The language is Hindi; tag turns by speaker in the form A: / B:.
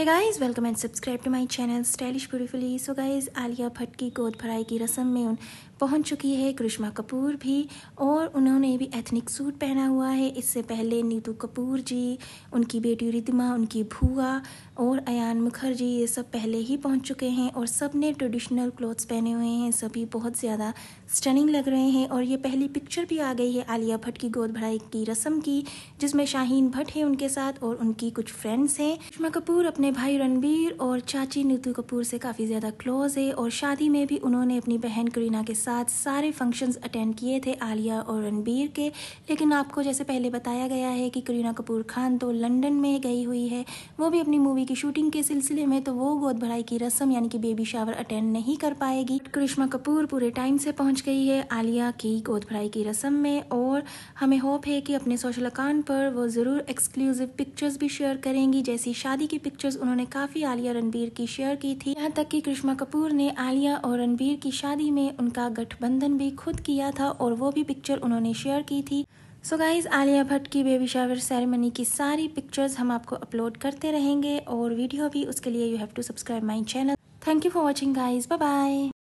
A: है guys welcome and subscribe to my channel stylish beautifully so guys Alia Bhatt की गोद भराई की रस्म में उन पहुंच चुकी है करिश्मा कपूर भी और उन्होंने भी एथनिक सूट पहना हुआ है इससे पहले नीतू कपूर जी उनकी बेटी रिदिमा उनकी भूआ और अयान मुखर्जी ये सब पहले ही पहुंच चुके हैं और सब ने ट्रेडिशनल क्लोथ्स पहने हुए हैं सभी बहुत ज़्यादा स्टनिंग लग रहे हैं और ये पहली पिक्चर भी आ गई है आलिया भट्ट की गोद भराई की रस्म की जिसमें शाहीन भट्ट है उनके साथ और उनकी कुछ फ्रेंड्स हैं करिश्मा कपूर अपने अपने भाई रणबीर और चाची नीतू कपूर से काफ़ी ज़्यादा क्लोज है और शादी में भी उन्होंने अपनी बहन करीना के साथ सारे फंक्शंस अटेंड किए थे आलिया और रणबीर के लेकिन आपको जैसे पहले बताया गया है कि करीना कपूर खान तो लंदन में गई हुई है वो भी अपनी मूवी की शूटिंग के सिलसिले में तो वो गोद भराई की रस्म यानी कि बेबी शावर अटेंड नहीं कर पाएगी करिश्मा कपूर पूरे टाइम से पहुँच गई है आलिया की गोद भराई की रस्म में और हमें होप है कि अपने सोशल अकाउंट पर वो ज़रूर एक्सक्लूसिव पिक्चर्स भी शेयर करेंगी जैसी शादी की पिक्चर पिक्चर्स उन्होंने काफ़ी आलिया रणबीर की शेयर की थी यहाँ तक कि कृष्णा कपूर ने आलिया और रणबीर की शादी में उनका गठबंधन भी खुद किया था और वो भी पिक्चर उन्होंने शेयर की थी so so guys Alia Bhatt की बेबी शावर सेरेमनी की सारी पिक्चर्स हम आपको अपलोड करते रहेंगे और वीडियो भी उसके लिए you have to subscribe my channel thank you for watching guys bye